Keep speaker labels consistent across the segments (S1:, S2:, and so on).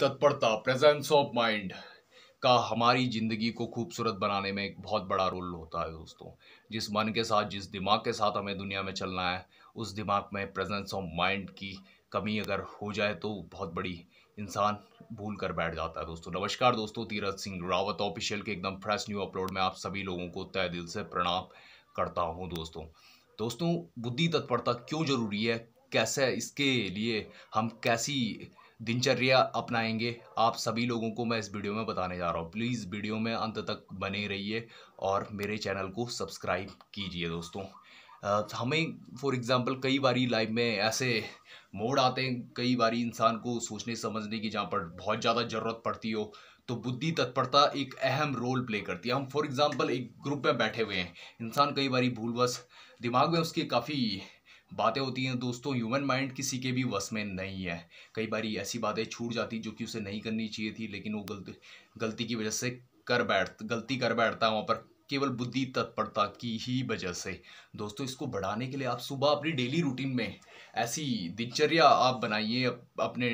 S1: तत्परता presence of mind का हमारी ज़िंदगी को खूबसूरत बनाने में एक बहुत बड़ा रोल होता है दोस्तों जिस मन के साथ जिस दिमाग के साथ हमें दुनिया में चलना है उस दिमाग में प्रेजेंस ऑफ माइंड की कमी अगर हो जाए तो बहुत बड़ी इंसान भूल कर बैठ जाता है दोस्तों नमस्कार दोस्तों तीरथ सिंह रावत ऑफिशियल के एकदम फ्रेश न्यू अपलोड में आप सभी लोगों को तय दिल से प्रणाम करता हूँ दोस्तों दोस्तों बुद्धि तत्परता क्यों ज़रूरी है कैसे इसके लिए हम कैसी दिनचर्या अपनाएंगे आप सभी लोगों को मैं इस वीडियो में बताने जा रहा हूँ प्लीज़ वीडियो में अंत तक बने रहिए और मेरे चैनल को सब्सक्राइब कीजिए दोस्तों हमें फॉर एग्ज़ाम्पल कई बारी लाइफ में ऐसे मोड़ आते हैं कई बारी इंसान को सोचने समझने की जहाँ पर बहुत ज़्यादा ज़रूरत पड़ती हो तो बुद्धि तत्परता एक अहम रोल प्ले करती है हम फॉर एग्ज़ाम्पल एक ग्रुप में बैठे हुए हैं इंसान कई बारी भूलवश दिमाग में उसके काफ़ी बातें होती हैं दोस्तों ह्यूमन माइंड किसी के भी वश में नहीं है कई बार ऐसी बातें छूट जाती जो कि उसे नहीं करनी चाहिए थी लेकिन वो गलती गलती की वजह से कर बैठ गलती कर बैठता है वहाँ पर केवल बुद्धि तत्परता की ही वजह से दोस्तों इसको बढ़ाने के लिए आप सुबह अपनी डेली रूटीन में ऐसी दिनचर्या आप बनाइए अपने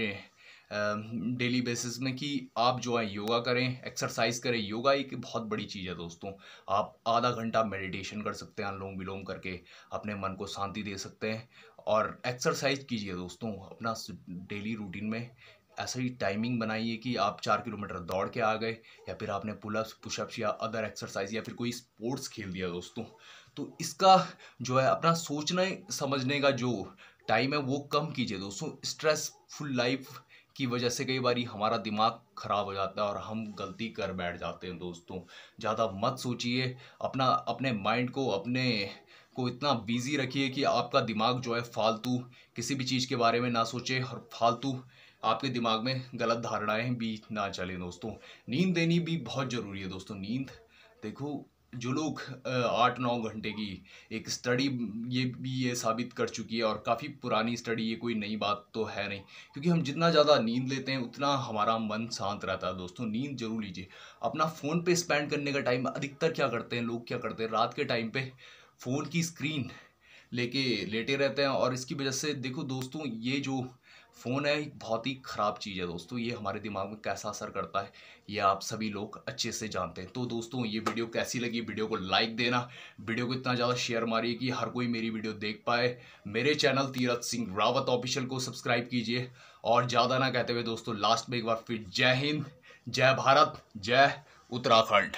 S1: डेली बेसिस में कि आप जो है योगा करें एक्सरसाइज करें योगा एक बहुत बड़ी चीज़ है दोस्तों आप आधा घंटा मेडिटेशन कर सकते हैं अनुलोम विलोम करके अपने मन को शांति दे सकते हैं और एक्सरसाइज कीजिए दोस्तों अपना डेली रूटीन में ऐसा ही टाइमिंग बनाइए कि आप चार किलोमीटर दौड़ के आ गए या फिर आपने पुलअप्स पुशअप्स या अदर एक्सरसाइज या फिर कोई स्पोर्ट्स खेल दिया दोस्तों तो इसका जो है अपना सोचने समझने का जो टाइम है वो कम कीजिए दोस्तों स्ट्रेसफुल लाइफ की वजह से कई बार हमारा दिमाग ख़राब हो जाता है और हम गलती कर बैठ जाते हैं दोस्तों ज़्यादा मत सोचिए अपना अपने माइंड को अपने को इतना बिजी रखिए कि आपका दिमाग जो है फालतू किसी भी चीज़ के बारे में ना सोचे और फालतू आपके दिमाग में गलत धारणाएं भी ना चलें दोस्तों नींद देनी भी बहुत ज़रूरी है दोस्तों नींद देखो जो लोग आठ नौ घंटे की एक स्टडी ये भी ये साबित कर चुकी है और काफ़ी पुरानी स्टडी ये कोई नई बात तो है नहीं क्योंकि हम जितना ज़्यादा नींद लेते हैं उतना हमारा मन शांत रहता है दोस्तों नींद जरूर लीजिए अपना फ़ोन पे स्पेंड करने का टाइम अधिकतर क्या करते हैं लोग क्या करते हैं रात के टाइम पे फ़ोन की स्क्रीन लेके लेटे रहते हैं और इसकी वजह से देखो दोस्तों ये जो फ़ोन है एक बहुत ही ख़राब चीज़ है दोस्तों ये हमारे दिमाग में कैसा असर करता है ये आप सभी लोग अच्छे से जानते हैं तो दोस्तों ये वीडियो कैसी लगी वीडियो को लाइक देना वीडियो को इतना ज़्यादा शेयर मारिए कि हर कोई मेरी वीडियो देख पाए मेरे चैनल तीरथ सिंह रावत ऑफिशियल को सब्सक्राइब कीजिए और ज़्यादा ना कहते हुए दोस्तों लास्ट में एक बार फिर जय हिंद जय भारत जय उत्तराखंड